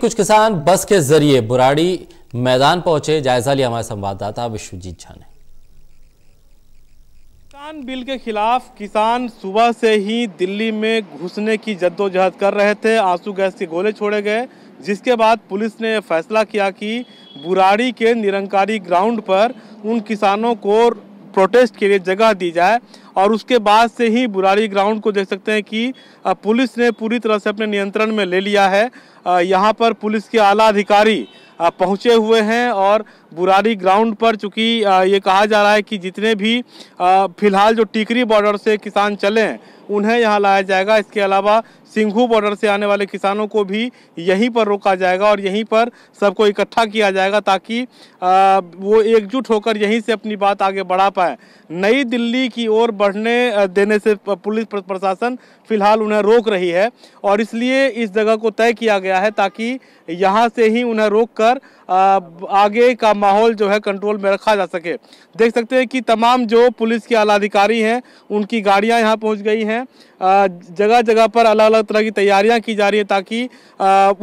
कुछ किसान बस के जरिए बुराड़ी मैदान पहुंचे जायजा लिया हमारे संवाददाता विश्वजीत झा ने किसान बिल के खिलाफ किसान सुबह से ही दिल्ली में घुसने की जद्दोजहद कर रहे थे आंसू गैस के गोले छोड़े गए जिसके बाद पुलिस ने फैसला किया कि बुराड़ी के निरंकारी ग्राउंड पर उन किसानों को प्रोटेस्ट के लिए जगह दी जाए और उसके बाद से ही बुरारी ग्राउंड को देख सकते हैं कि पुलिस ने पूरी तरह से अपने नियंत्रण में ले लिया है यहाँ पर पुलिस के आला अधिकारी पहुँचे हुए हैं और बुरारी ग्राउंड पर चूँकि ये कहा जा रहा है कि जितने भी फिलहाल जो टिकरी बॉर्डर से किसान चले उन्हें यहाँ लाया जाएगा इसके अलावा सिंघू बॉर्डर से आने वाले किसानों को भी यहीं पर रोका जाएगा और यहीं पर सबको इकट्ठा किया जाएगा ताकि वो एकजुट होकर यहीं से अपनी बात आगे बढ़ा पाए नई दिल्ली की ओर बढ़ने देने से पुलिस प्रशासन फिलहाल उन्हें रोक रही है और इसलिए इस जगह को तय किया गया है ताकि यहाँ से ही उन्हें रोक कर आगे का माहौल जो है कंट्रोल में रखा जा सके देख सकते हैं कि तमाम जो पुलिस के आला अधिकारी हैं उनकी गाड़ियाँ यहाँ पहुँच गई हैं जगह जगह पर अलग अलग तरह की तैयारियाँ की जा रही हैं ताकि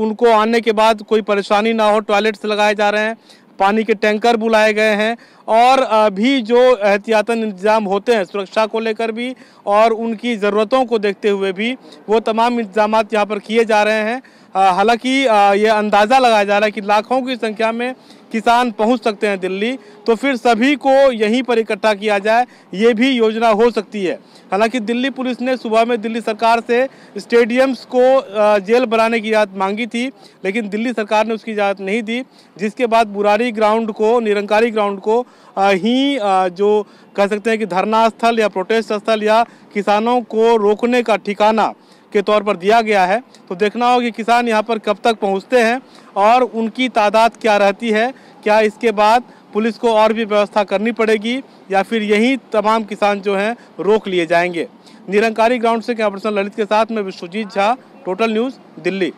उनको आने के बाद कोई परेशानी ना हो टॉयलेट्स लगाए जा रहे हैं पानी के टैंकर बुलाए गए हैं और भी जो एहतियातन इंतज़ाम होते हैं सुरक्षा को लेकर भी और उनकी ज़रूरतों को देखते हुए भी वो तमाम इंतजाम यहाँ पर किए जा रहे हैं हालांकि ये अंदाज़ा लगाया जा रहा है कि लाखों की संख्या में किसान पहुंच सकते हैं दिल्ली तो फिर सभी को यहीं पर इकट्ठा किया जाए ये भी योजना हो सकती है हालांकि दिल्ली पुलिस ने सुबह में दिल्ली सरकार से स्टेडियम्स को जेल बनाने की इजाज़त मांगी थी लेकिन दिल्ली सरकार ने उसकी इजाज़त नहीं दी जिसके बाद बुरारी ग्राउंड को निरंकारी ग्राउंड को ही जो कह सकते हैं कि धरना स्थल या प्रोटेस्ट स्थल या किसानों को रोकने का ठिकाना के तौर पर दिया गया है तो देखना होगा कि किसान यहाँ पर कब तक पहुँचते हैं और उनकी तादाद क्या रहती है क्या इसके बाद पुलिस को और भी व्यवस्था करनी पड़ेगी या फिर यही तमाम किसान जो हैं रोक लिए जाएंगे निरंकारी ग्राउंड से कैमरा ललित के साथ में विश्वजीत झा टोटल न्यूज़ दिल्ली